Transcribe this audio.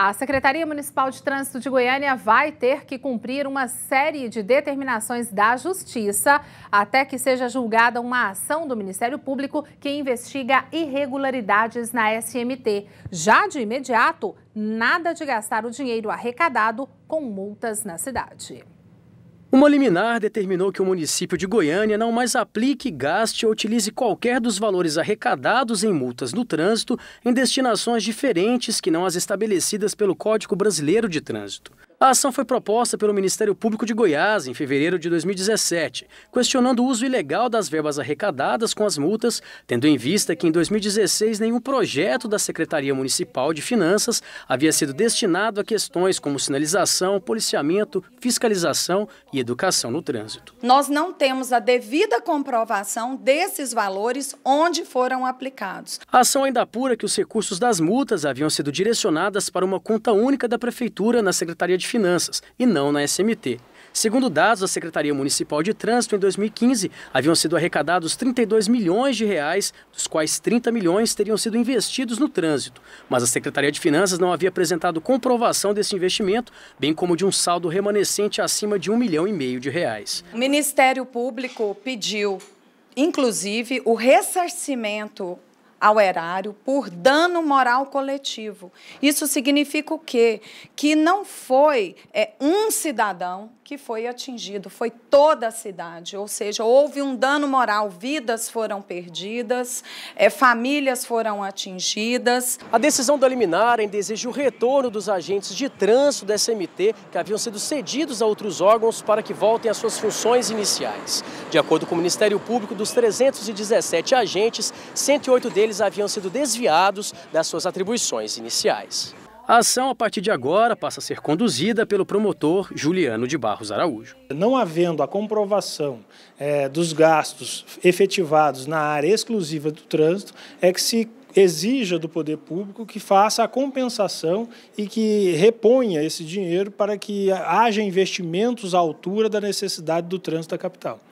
A Secretaria Municipal de Trânsito de Goiânia vai ter que cumprir uma série de determinações da Justiça até que seja julgada uma ação do Ministério Público que investiga irregularidades na SMT. Já de imediato, nada de gastar o dinheiro arrecadado com multas na cidade. Uma liminar determinou que o município de Goiânia não mais aplique, gaste ou utilize qualquer dos valores arrecadados em multas no trânsito em destinações diferentes que não as estabelecidas pelo Código Brasileiro de Trânsito. A ação foi proposta pelo Ministério Público de Goiás em fevereiro de 2017, questionando o uso ilegal das verbas arrecadadas com as multas, tendo em vista que em 2016 nenhum projeto da Secretaria Municipal de Finanças havia sido destinado a questões como sinalização, policiamento, fiscalização e educação no trânsito. Nós não temos a devida comprovação desses valores onde foram aplicados. A ação ainda apura que os recursos das multas haviam sido direcionadas para uma conta única da Prefeitura na Secretaria de Finanças e não na SMT. Segundo dados da Secretaria Municipal de Trânsito, em 2015 haviam sido arrecadados 32 milhões de reais, dos quais 30 milhões teriam sido investidos no trânsito. Mas a Secretaria de Finanças não havia apresentado comprovação desse investimento, bem como de um saldo remanescente acima de um milhão e meio de reais. O Ministério Público pediu, inclusive, o ressarcimento ao erário por dano moral coletivo. Isso significa o quê? Que não foi é, um cidadão que foi atingido, foi toda a cidade. Ou seja, houve um dano moral, vidas foram perdidas, é, famílias foram atingidas. A decisão da liminar em desejo o retorno dos agentes de trânsito da SMT que haviam sido cedidos a outros órgãos para que voltem às suas funções iniciais. De acordo com o Ministério Público, dos 317 agentes, 108 deles eles haviam sido desviados das suas atribuições iniciais. A ação, a partir de agora, passa a ser conduzida pelo promotor Juliano de Barros Araújo. Não havendo a comprovação é, dos gastos efetivados na área exclusiva do trânsito, é que se exija do poder público que faça a compensação e que reponha esse dinheiro para que haja investimentos à altura da necessidade do trânsito da capital.